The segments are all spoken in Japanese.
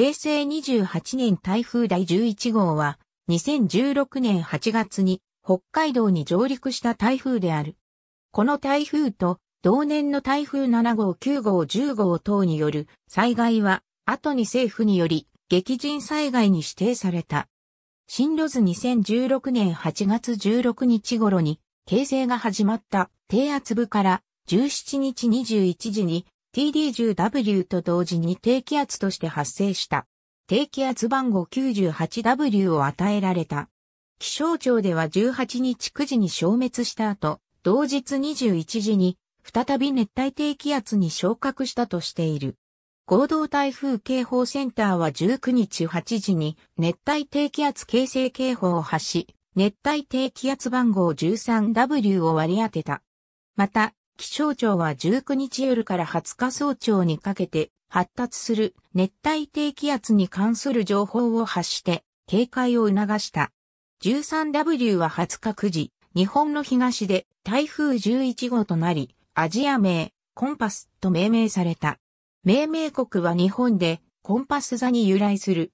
平成28年台風第11号は、2016年8月に北海道に上陸した台風である。この台風と同年の台風7号、9号、10号等による災害は、後に政府により激甚災害に指定された。進路図2016年8月16日頃に、形成が始まった低圧部から17日21時に TD10W と同時に低気圧として発生した。低気圧番号 98W を与えられた。気象庁では18日9時に消滅した後、同日21時に再び熱帯低気圧に昇格したとしている。合同台風警報センターは19日8時に熱帯低気圧形成警報を発し、熱帯低気圧番号 13W を割り当てた。また、気象庁は19日夜から20日早朝にかけて発達する熱帯低気圧に関する情報を発して警戒を促した。13W は20日9時、日本の東で台風11号となり、アジア名、コンパスと命名された。命名国は日本でコンパス座に由来する。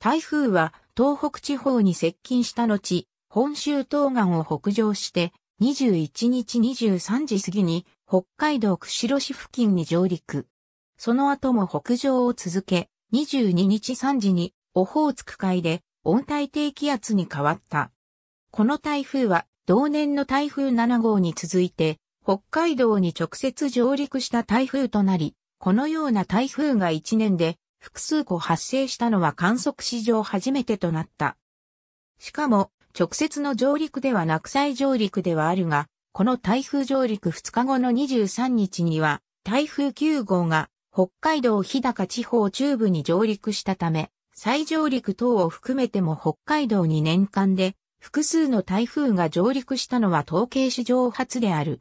台風は東北地方に接近した後、本州東岸を北上して21日23時過ぎに北海道釧路市付近に上陸。その後も北上を続け、22日3時にオホーツク海で温帯低気圧に変わった。この台風は同年の台風7号に続いて北海道に直接上陸した台風となり、このような台風が1年で複数個発生したのは観測史上初めてとなった。しかも直接の上陸ではなく再上陸ではあるが、この台風上陸2日後の23日には、台風9号が北海道日高地方中部に上陸したため、再上陸等を含めても北海道に年間で複数の台風が上陸したのは統計史上初である。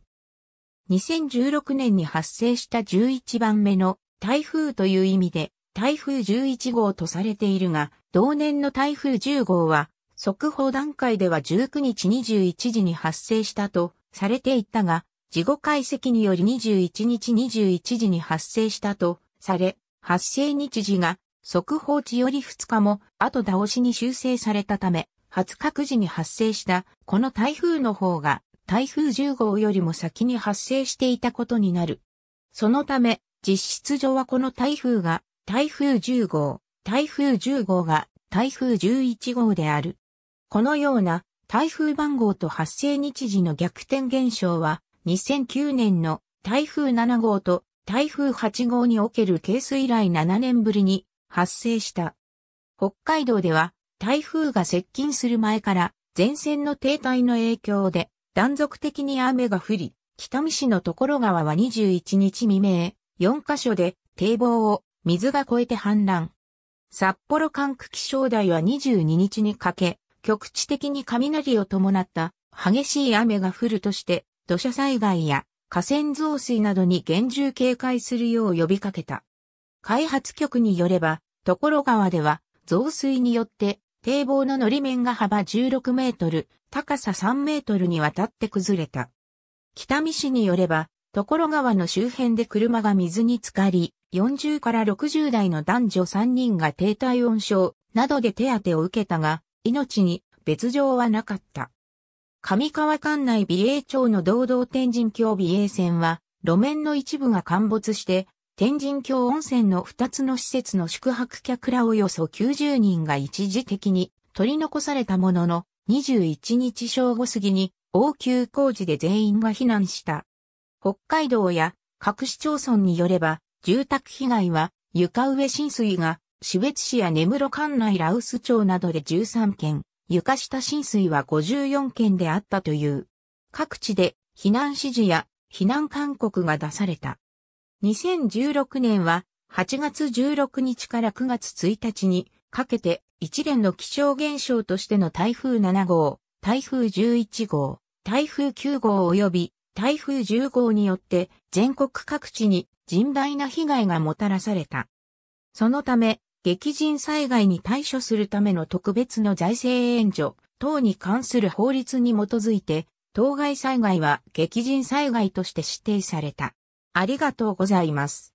2016年に発生した11番目の台風という意味で台風11号とされているが、同年の台風10号は速報段階では19日21時に発生したとされていたが、事後解析により21日21時に発生したとされ、発生日時が速報値より2日も後倒しに修正されたため、20日9時に発生したこの台風の方が台風10号よりも先に発生していたことになる。そのため、実質上はこの台風が台風10号、台風10号が台風11号である。このような台風番号と発生日時の逆転現象は2009年の台風7号と台風8号におけるケース以来7年ぶりに発生した。北海道では台風が接近する前から前線の停滞の影響で断続的に雨が降り、北見市の所川は21日未明、4カ所で堤防を水が越えて氾濫。札幌管区気象台は22日にかけ、局地的に雷を伴った激しい雨が降るとして、土砂災害や河川増水などに厳重警戒するよう呼びかけた。開発局によれば、所川では増水によって堤防のり面が幅16メートル、高さ3メートルにわたって崩れた。北見市によれば、所川の周辺で車が水に浸かり、40から60代の男女3人が低体温症などで手当てを受けたが、命に別状はなかった。上川管内美瑛町の道道天神橋美瑛線は、路面の一部が陥没して、天神橋温泉の2つの施設の宿泊客らおよそ90人が一時的に取り残されたものの、21日正午過ぎに応急工事で全員が避難した。北海道や各市町村によれば、住宅被害は床上浸水が市別市や根室管内羅臼町などで13件、床下浸水は54件であったという。各地で避難指示や避難勧告が出された。2016年は8月16日から9月1日にかけて一連の気象現象としての台風7号、台風11号、台風9号及び台風10号によって全国各地に甚大な被害がもたらされた。そのため激甚災害に対処するための特別の財政援助等に関する法律に基づいて、当該災害は激甚災害として指定された。ありがとうございます。